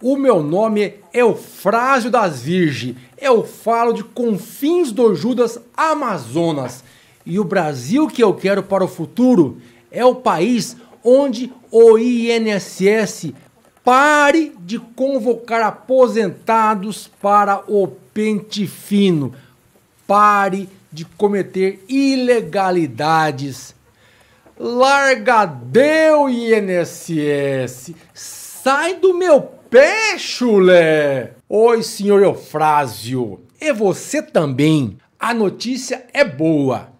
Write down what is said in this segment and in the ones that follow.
O meu nome é Eufrásio das Virgem. Eu falo de confins do Judas, Amazonas. E o Brasil que eu quero para o futuro é o país onde o INSS pare de convocar aposentados para o pente fino. Pare de cometer ilegalidades. Larga deu INSS Sai do meu pé, chulé! Oi, senhor Eufrásio. E você também. A notícia é boa.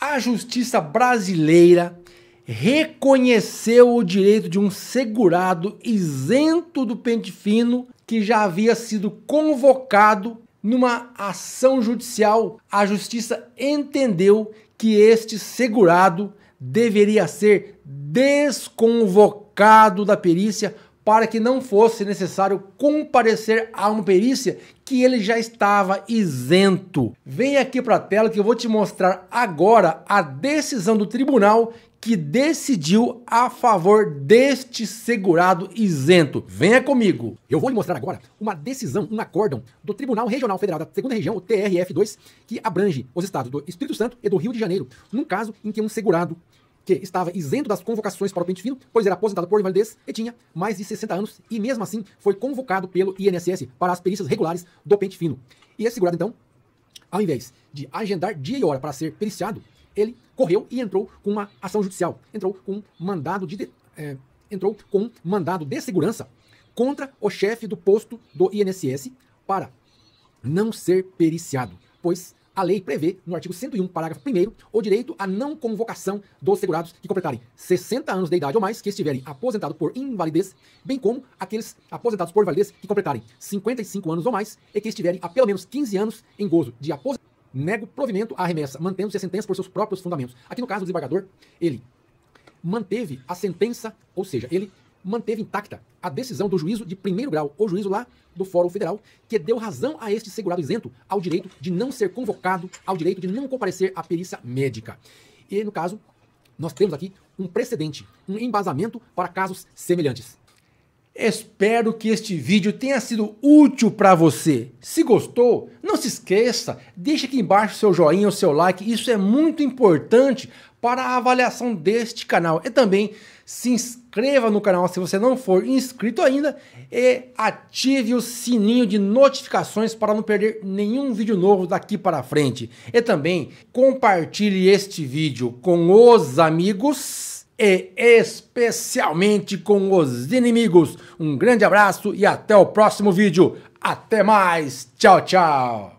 A justiça brasileira reconheceu o direito de um segurado isento do pente fino que já havia sido convocado numa ação judicial. A justiça entendeu que este segurado deveria ser desconvocado da perícia para que não fosse necessário comparecer a uma perícia que ele já estava isento. Vem aqui para a tela que eu vou te mostrar agora a decisão do tribunal que decidiu a favor deste segurado isento. Venha comigo. Eu vou lhe mostrar agora uma decisão, um acórdão do Tribunal Regional Federal da Segunda Região, o TRF2, que abrange os estados do Espírito Santo e do Rio de Janeiro, num caso em que um segurado que estava isento das convocações para o pente fino, pois era aposentado por invalidez e tinha mais de 60 anos, e mesmo assim foi convocado pelo INSS para as perícias regulares do pente fino. E esse é segurado, então, ao invés de agendar dia e hora para ser periciado, ele correu e entrou com uma ação judicial, entrou com um mandado de, de é, entrou com um mandado de segurança contra o chefe do posto do INSS para não ser periciado, pois a lei prevê, no artigo 101, parágrafo 1, o direito à não convocação dos segurados que completarem 60 anos de idade ou mais, que estiverem aposentados por invalidez, bem como aqueles aposentados por invalidez que completarem 55 anos ou mais e que estiverem há pelo menos 15 anos em gozo de aposentadoria. Nego provimento à remessa, mantendo-se a sentença por seus próprios fundamentos. Aqui no caso do desembargador, ele manteve a sentença, ou seja, ele manteve intacta a decisão do juízo de primeiro grau, o juízo lá do Fórum Federal, que deu razão a este segurado isento ao direito de não ser convocado, ao direito de não comparecer à perícia médica. E, no caso, nós temos aqui um precedente, um embasamento para casos semelhantes. Espero que este vídeo tenha sido útil para você. Se gostou, não se esqueça, deixa aqui embaixo seu joinha, o seu like, isso é muito importante para a avaliação deste canal. E também se inscreva no canal se você não for inscrito ainda e ative o sininho de notificações para não perder nenhum vídeo novo daqui para frente. E também compartilhe este vídeo com os amigos e especialmente com os inimigos. Um grande abraço e até o próximo vídeo. Até mais. Tchau, tchau.